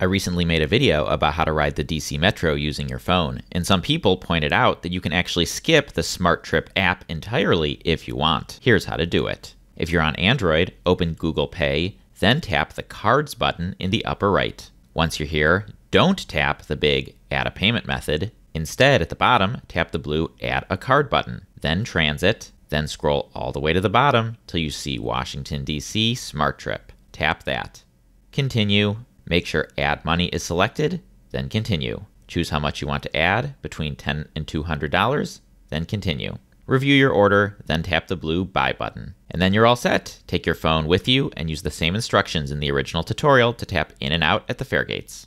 I recently made a video about how to ride the DC Metro using your phone, and some people pointed out that you can actually skip the Smart Trip app entirely if you want. Here's how to do it. If you're on Android, open Google Pay, then tap the Cards button in the upper right. Once you're here, don't tap the big Add a Payment method. Instead, at the bottom, tap the blue Add a Card button, then Transit, then scroll all the way to the bottom till you see Washington, D.C. Smart Trip. Tap that. Continue Make sure Add Money is selected, then Continue. Choose how much you want to add, between $10 and $200, then Continue. Review your order, then tap the blue Buy button. And then you're all set. Take your phone with you and use the same instructions in the original tutorial to tap in and out at the fare gates.